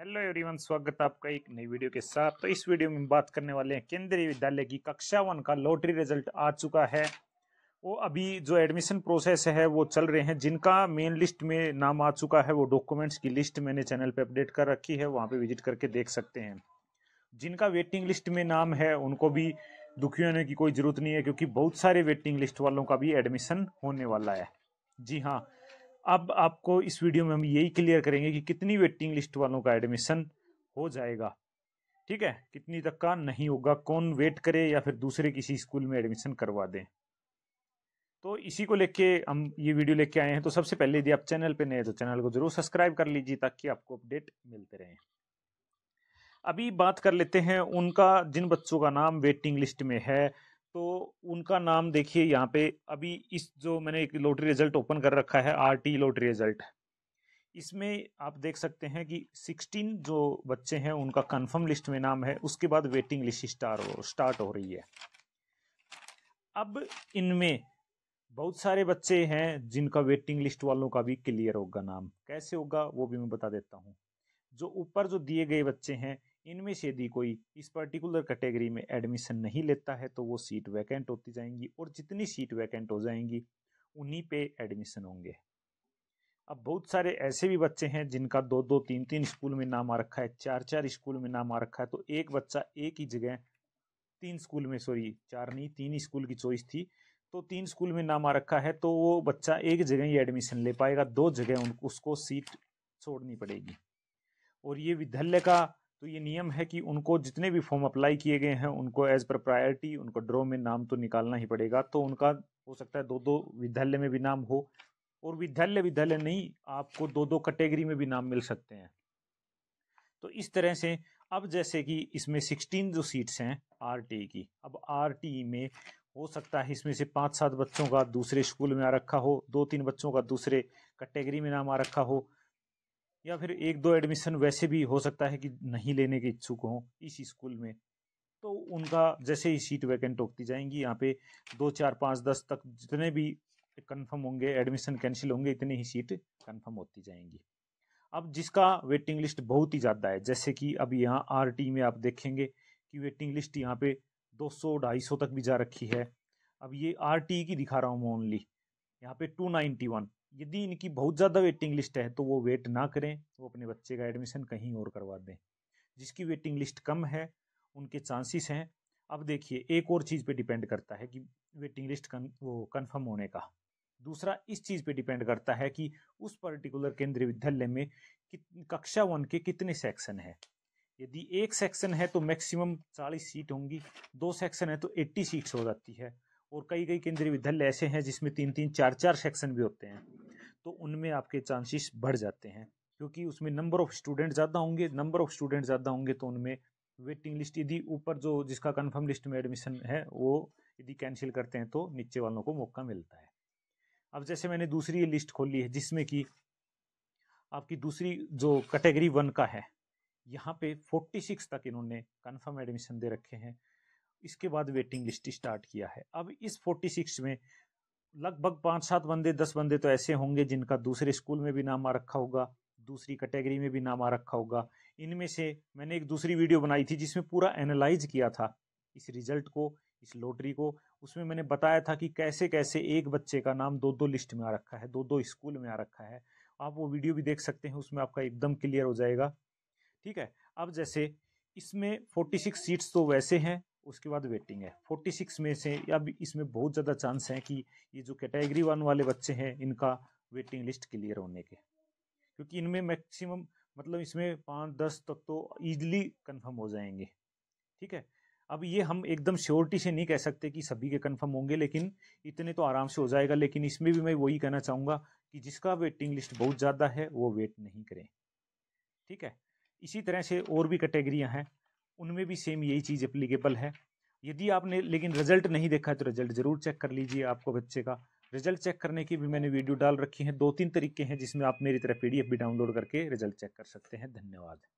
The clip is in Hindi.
हेलो एवरीवन स्वागत है आपका एक नई वीडियो के साथ तो इस वीडियो में बात करने वाले हैं केंद्रीय विद्यालय की कक्षा वन का लॉटरी रिजल्ट आ चुका है वो अभी जो एडमिशन प्रोसेस है वो चल रहे हैं जिनका मेन लिस्ट में नाम आ चुका है वो डॉक्यूमेंट्स की लिस्ट मैंने चैनल पे अपडेट कर रखी है वहाँ पे विजिट करके देख सकते हैं जिनका वेटिंग लिस्ट में नाम है उनको भी दुखी होने की कोई ज़रूरत नहीं है क्योंकि बहुत सारे वेटिंग लिस्ट वालों का भी एडमिशन होने वाला है जी हाँ अब आपको इस वीडियो में हम यही क्लियर करेंगे कि कितनी वेटिंग लिस्ट वालों का एडमिशन हो जाएगा ठीक है कितनी तक का नहीं होगा कौन वेट करे या फिर दूसरे किसी स्कूल में एडमिशन करवा दें तो इसी को लेके हम ये वीडियो लेके आए हैं तो सबसे पहले यदि आप चैनल पे नए हैं तो चैनल को जरूर सब्सक्राइब कर लीजिए ताकि आपको अपडेट मिलते रहे अभी बात कर लेते हैं उनका जिन बच्चों का नाम वेटिंग लिस्ट में है तो उनका नाम देखिए यहाँ पे अभी इस जो मैंने एक लॉटरी रिजल्ट ओपन कर रखा है आर टी लॉटरी रिजल्ट इसमें आप देख सकते हैं कि 16 जो बच्चे हैं उनका कंफर्म लिस्ट में नाम है उसके बाद वेटिंग लिस्ट स्टार हो स्टार्ट हो रही है अब इनमें बहुत सारे बच्चे हैं जिनका वेटिंग लिस्ट वालों का भी क्लियर होगा नाम कैसे होगा वो भी मैं बता देता हूँ जो ऊपर जो दिए गए बच्चे हैं इनमें से यदि कोई इस पर्टिकुलर कैटेगरी में एडमिशन नहीं लेता है तो वो सीट वैकेंट होती जाएंगी और जितनी सीट वैकेंट हो जाएंगी उन्हीं पे एडमिशन होंगे अब बहुत सारे ऐसे भी बच्चे हैं जिनका दो दो तीन तीन स्कूल में नाम आ रखा है चार चार स्कूल में नाम आ रखा है तो एक बच्चा एक ही जगह तीन स्कूल में सॉरी चार नहीं तीन स्कूल की चॉइस थी तो तीन स्कूल में नाम आ रखा है तो वो बच्चा एक जगह ही एडमिशन ले पाएगा दो जगह उनको उसको सीट छोड़नी पड़ेगी और ये विद्यालय का तो ये नियम है कि उनको जितने भी फॉर्म अप्लाई किए गए हैं उनको एज पर प्रायोरिटी उनको ड्रॉ में नाम तो निकालना ही पड़ेगा तो उनका हो सकता है दो दो विद्यालय में भी नाम हो और विद्यालय विद्यालय नहीं आपको दो दो कैटेगरी में भी नाम मिल सकते हैं तो इस तरह से अब जैसे कि इसमें सिक्सटीन जो सीट्स हैं आर e की अब आर e में हो सकता है इसमें से पाँच सात बच्चों का दूसरे स्कूल में आ रखा हो दो तीन बच्चों का दूसरे कैटेगरी में नाम आ रखा हो या फिर एक दो एडमिशन वैसे भी हो सकता है कि नहीं लेने के इच्छुक हों इस स्कूल में तो उनका जैसे ही सीट वैकेंट होती जाएंगी यहाँ पे दो चार पाँच दस तक जितने भी कंफर्म होंगे एडमिशन कैंसिल होंगे इतने ही सीट कंफर्म होती जाएंगी अब जिसका वेटिंग लिस्ट बहुत ही ज़्यादा है जैसे कि अब यहाँ आर में आप देखेंगे कि वेटिंग लिस्ट यहाँ पे 200 250 तक भी जा रखी है अब ये आर की दिखा रहा हूँ ओनली यहाँ पे 291 यदि इनकी बहुत ज़्यादा वेटिंग लिस्ट है तो वो वेट ना करें वो अपने बच्चे का एडमिशन कहीं और करवा दें जिसकी वेटिंग लिस्ट कम है उनके चांसेस हैं अब देखिए एक और चीज़ पे डिपेंड करता है कि वेटिंग लिस्ट कन, वो कंफर्म होने का दूसरा इस चीज़ पे डिपेंड करता है कि उस पर्टिकुलर केंद्रीय विद्यालय में कित, कक्षा वन के कितने सेक्शन है यदि एक सेक्शन है तो मैक्सिमम चालीस सीट होंगी दो सेक्शन है तो एट्टी सीट्स हो जाती है और कई कई केंद्रीय विद्यालय ऐसे हैं जिसमें तीन तीन चार चार सेक्शन भी होते हैं तो उनमें आपके चांसेस बढ़ जाते हैं क्योंकि उसमें नंबर ऑफ स्टूडेंट ज़्यादा होंगे नंबर ऑफ स्टूडेंट ज़्यादा होंगे तो उनमें वेटिंग लिस्ट यदि ऊपर जो जिसका कन्फर्म लिस्ट में एडमिशन है वो यदि कैंसिल करते हैं तो नीचे वालों को मौका मिलता है अब जैसे मैंने दूसरी लिस्ट खोली है जिसमें कि आपकी दूसरी जो कैटेगरी वन का है यहाँ पे फोर्टी सिक्स तक इन्होंने कन्फर्म एडमिशन दे रखे हैं इसके बाद वेटिंग लिस्ट स्टार्ट किया है अब इस 46 में लगभग पाँच सात बंदे दस बंदे तो ऐसे होंगे जिनका दूसरे स्कूल में भी नाम आ रखा होगा दूसरी कैटेगरी में भी नाम आ रखा होगा इनमें से मैंने एक दूसरी वीडियो बनाई थी जिसमें पूरा एनालाइज किया था इस रिजल्ट को इस लॉटरी को उसमें मैंने बताया था कि कैसे कैसे एक बच्चे का नाम दो दो लिस्ट में आ रखा है दो दो स्कूल में आ रखा है आप वो वीडियो भी देख सकते हैं उसमें आपका एकदम क्लियर हो जाएगा ठीक है अब जैसे इसमें 46 सीट्स तो वैसे हैं उसके बाद वेटिंग है फोर्टी सिक्स में से अब इसमें बहुत ज़्यादा चांस है कि ये जो कैटेगरी वन वाले बच्चे हैं इनका वेटिंग लिस्ट क्लियर होने के क्योंकि इनमें मैक्सिमम मतलब इसमें पाँच दस तक तो ईजिली कन्फर्म हो जाएंगे ठीक है अब ये हम एकदम श्योरिटी से नहीं कह सकते कि सभी के कन्फर्म होंगे लेकिन इतने तो आराम से हो जाएगा लेकिन इसमें भी मैं वही कहना चाहूँगा कि जिसका वेटिंग लिस्ट बहुत ज़्यादा है वो वेट नहीं करें ठीक है इसी तरह से और भी कैटेगरियाँ हैं उनमें भी सेम यही चीज़ अप्लीकेबल है यदि आपने लेकिन रिजल्ट नहीं देखा है तो रिजल्ट ज़रूर चेक कर लीजिए आपको बच्चे का रिजल्ट चेक करने की भी मैंने वीडियो डाल रखी है दो तीन तरीके हैं जिसमें आप मेरी तरह पीडीएफ भी डाउनलोड करके रिजल्ट चेक कर सकते हैं धन्यवाद